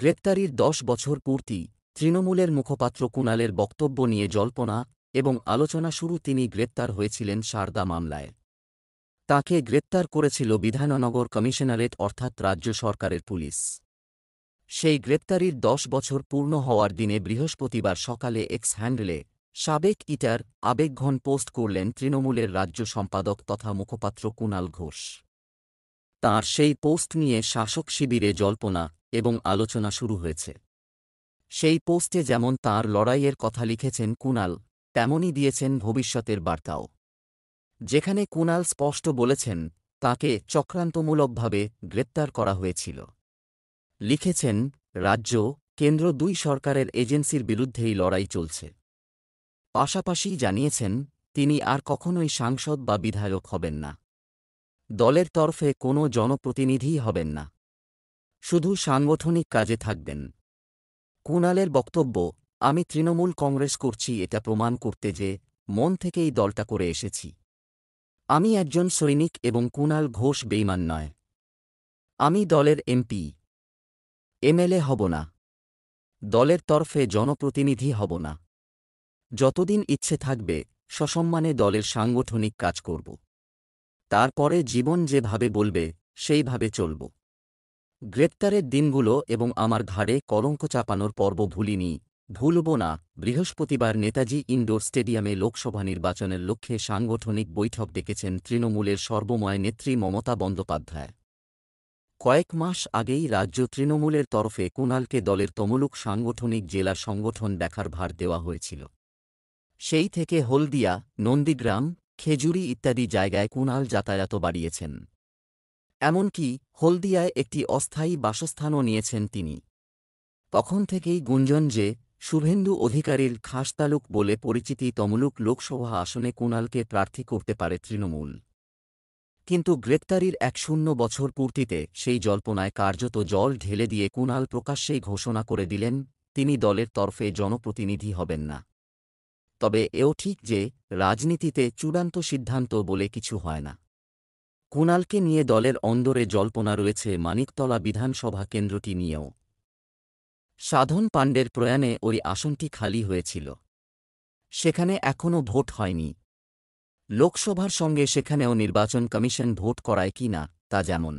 গ্রেপ্তারির দশ বছর পূর্তি তৃণমূলের মুখপাত্র কুণালের বক্তব্য নিয়ে জল্পনা এবং আলোচনা শুরু তিনি গ্রেপ্তার হয়েছিলেন সারদা মামলায় তাকে গ্রেপ্তার করেছিল বিধাননগর কমিশনারেট অর্থাৎ রাজ্য সরকারের পুলিশ সেই গ্রেপ্তারির দশ বছর পূর্ণ হওয়ার দিনে বৃহস্পতিবার সকালে এক্স হ্যান্ডলে সাবেক ইটার আবেগঘন পোস্ট করলেন তৃণমূলের রাজ্য সম্পাদক তথা মুখপাত্র কুণাল ঘোষ তার সেই পোস্ট নিয়ে শাসক শিবিরে জল্পনা এবং আলোচনা শুরু হয়েছে সেই পোস্টে যেমন তার লড়াইয়ের কথা লিখেছেন কুনাল তেমনই দিয়েছেন ভবিষ্যতের বার্তাও যেখানে কুনাল স্পষ্ট বলেছেন তাকে চক্রান্তমূলকভাবে গ্রেপ্তার করা হয়েছিল লিখেছেন রাজ্য কেন্দ্র দুই সরকারের এজেন্সির বিরুদ্ধেই লড়াই চলছে পাশাপাশি জানিয়েছেন তিনি আর কখনোই সাংসদ বা বিধায়ক হবেন না দলের তরফে কোনো জনপ্রতিনিধিই হবেন না শুধু সাংগঠনিক কাজে থাকবেন কুনালের বক্তব্য আমি তৃণমূল কংগ্রেস করছি এটা প্রমাণ করতে যে মন থেকে এই দলটা করে এসেছি আমি একজন সৈনিক এবং কুনাল ঘোষ বেইমান নয় আমি দলের এমপি এমএলএ হব না দলের তরফে জনপ্রতিনিধি হব না যতদিন ইচ্ছে থাকবে সসম্মানে দলের সাংগঠনিক কাজ করব তারপরে জীবন যেভাবে বলবে সেইভাবে চলব গ্রেপ্তারের দিনগুলো এবং আমার ঘাড়ে কলঙ্ক চাপানোর পর্ব ভুলিনি ভুলব না বৃহস্পতিবার নেতাজি ইন্ডোর স্টেডিয়ামে লোকসভা নির্বাচনের লক্ষ্যে সাংগঠনিক বৈঠক ডেকেছেন তৃণমূলের সর্বময় নেত্রী মমতা বন্দ্যোপাধ্যায় কয়েক মাস আগেই রাজ্য তৃণমূলের তরফে কুণালকে দলের তমলুক সাংগঠনিক জেলা সংগঠন দেখার ভার দেওয়া হয়েছিল সেই থেকে হলদিয়া নন্দীগ্রাম খেজুরি ইত্যাদি জায়গায় কুণাল যাতায়াত বাড়িয়েছেন এমনকি হলদিয়ায় একটি অস্থায়ী বাসস্থানও নিয়েছেন তিনি তখন থেকেই গুঞ্জন যে শুভেন্দু অধিকারীর খাসতালুক বলে পরিচিতি তমলুক লোকসভা আসনে কুণালকে প্রার্থী করতে পারে তৃণমূল কিন্তু গ্রেপ্তারির এক শূন্য বছর পূর্তিতে সেই জল্পনায় কার্যত জল ঢেলে দিয়ে কুণাল প্রকাশ্যেই ঘোষণা করে দিলেন তিনি দলের তরফে জনপ্রতিনিধি হবেন না তবে এও ঠিক যে রাজনীতিতে চূড়ান্ত সিদ্ধান্ত বলে কিছু হয় না কুণালকে নিয়ে দলের অন্দরে জল্পনা রয়েছে মানিকতলা বিধানসভা কেন্দ্রটি নিয়েও সাধন পাণ্ডের প্রয়াণে ওই আসনটি খালি হয়েছিল সেখানে এখনও ভোট হয়নি লোকসভার সঙ্গে সেখানেও নির্বাচন কমিশন ভোট করায় কি না তা যেমন